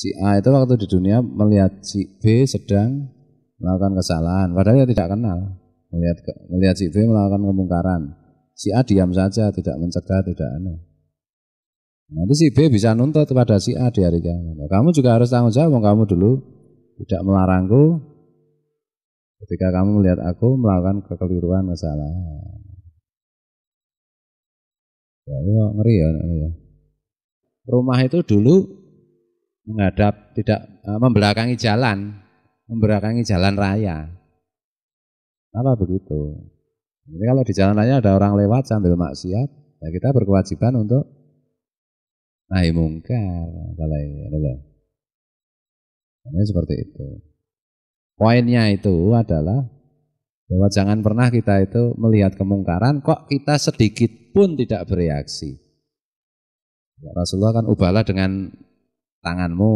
si A itu waktu di dunia melihat si B sedang melakukan kesalahan, padahal dia tidak kenal. Melihat melihat si B melakukan kemungkaran, si A diam saja, tidak mencegah, tidak aneh. Nanti si B bisa nuntut kepada si A di hari kiamat. Nah, kamu juga harus tanggung jawab, kamu dulu tidak melarangku ketika kamu melihat aku melakukan kekeliruan kesalahan. Ya, ngeri ya, ngeri ya. Rumah itu dulu menghadap tidak eh, membelakangi jalan, membelakangi jalan raya. Apa begitu? Jadi kalau di jalan raya ada orang lewat sambil maksiat, ya kita berkewajiban untuk naik mungkar, kalau gitu Ini seperti itu. Poinnya itu adalah bahwa jangan pernah kita itu melihat kemungkaran kok kita sedikit pun tidak bereaksi. Ya, Rasulullah kan ubahlah dengan tanganmu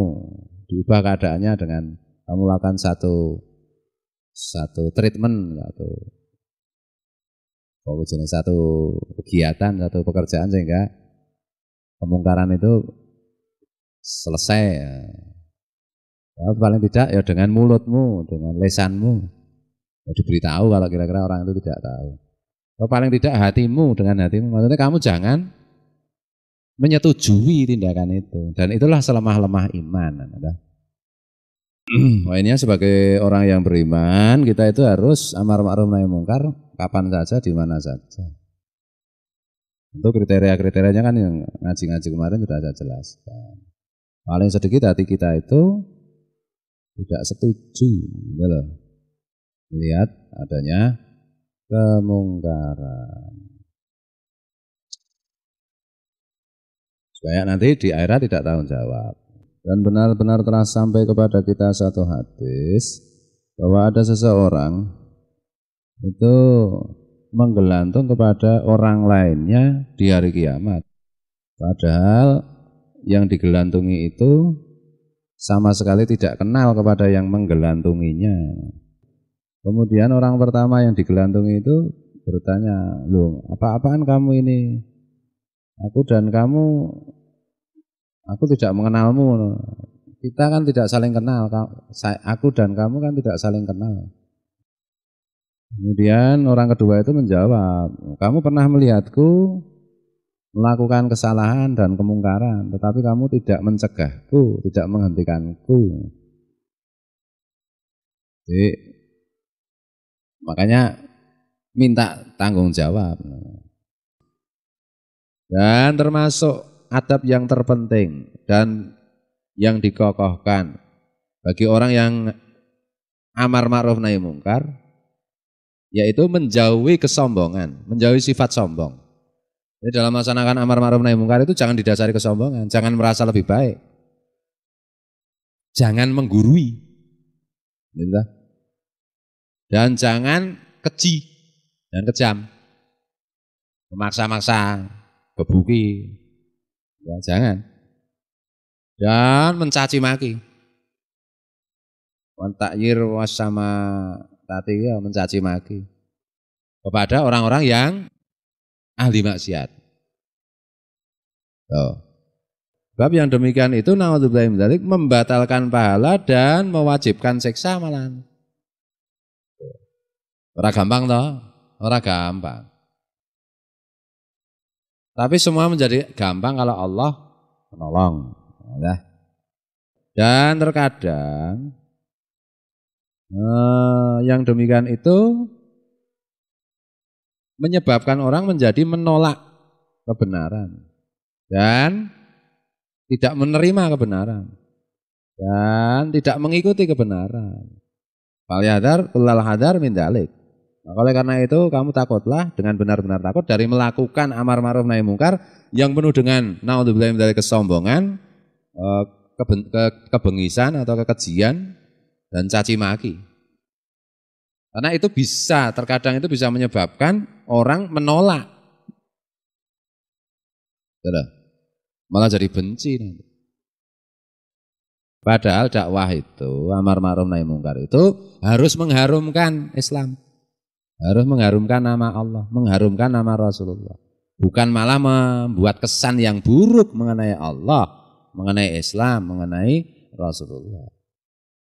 diubah keadaannya dengan kamu lakukan satu satu treatment kalau jenis satu kegiatan satu pekerjaan sehingga kemungkaran itu selesai ya. paling tidak ya dengan mulutmu dengan lesanmu ya diberitahu kalau kira-kira orang itu tidak tahu atau paling tidak hatimu dengan hatimu maksudnya kamu jangan menyetujui tindakan itu dan itulah selemah-lemah iman makanya hmm. sebagai orang yang beriman kita itu harus amar ma'ruf nahi mungkar kapan saja di mana saja untuk kriteria-kriterianya kan yang ngaji-ngaji kemarin sudah saya jelaskan paling sedikit hati kita itu tidak setuju gitu loh melihat adanya kemungkaran supaya nanti di akhirat tidak tahu jawab. Dan benar-benar telah sampai kepada kita satu hadis bahwa ada seseorang itu menggelantung kepada orang lainnya di hari kiamat. Padahal yang digelantungi itu sama sekali tidak kenal kepada yang menggelantunginya. Kemudian orang pertama yang digelantungi itu bertanya, "Lu, apa-apaan kamu ini?" aku dan kamu aku tidak mengenalmu kita kan tidak saling kenal aku dan kamu kan tidak saling kenal kemudian orang kedua itu menjawab kamu pernah melihatku melakukan kesalahan dan kemungkaran tetapi kamu tidak mencegahku tidak menghentikanku jadi makanya minta tanggung jawab dan termasuk adab yang terpenting dan yang dikokohkan bagi orang yang amar ma'ruf nahi mungkar yaitu menjauhi kesombongan, menjauhi sifat sombong. Jadi dalam melaksanakan amar ma'ruf nahi mungkar itu jangan didasari kesombongan, jangan merasa lebih baik. Jangan menggurui. Gitu. Dan jangan keji dan kejam. Memaksa-maksa bebuki. Ya, jangan. Dan mencaci maki. Wantakyir sama tati ya mencaci maki kepada orang-orang yang ahli maksiat. Tuh. Bab yang demikian itu naudzubillah membatalkan pahala dan mewajibkan siksa malam. Ora gampang toh? Ora gampang. Tapi semua menjadi gampang kalau Allah menolong. Ya. Dan terkadang eh, yang demikian itu menyebabkan orang menjadi menolak kebenaran dan tidak menerima kebenaran dan tidak mengikuti kebenaran. Fal kullal hadar min dalik. Nah, oleh karena itu kamu takutlah dengan benar-benar takut dari melakukan amar ma'ruf nahi mungkar yang penuh dengan naudzubillah dari kesombongan, eh, keben, ke, kebengisan atau kekejian dan caci maki. Karena itu bisa terkadang itu bisa menyebabkan orang menolak. Malah jadi benci nanti. Padahal dakwah itu, amar ma'ruf nahi mungkar itu harus mengharumkan Islam. Harus mengharumkan nama Allah, mengharumkan nama Rasulullah. Bukan malah membuat kesan yang buruk mengenai Allah, mengenai Islam, mengenai Rasulullah.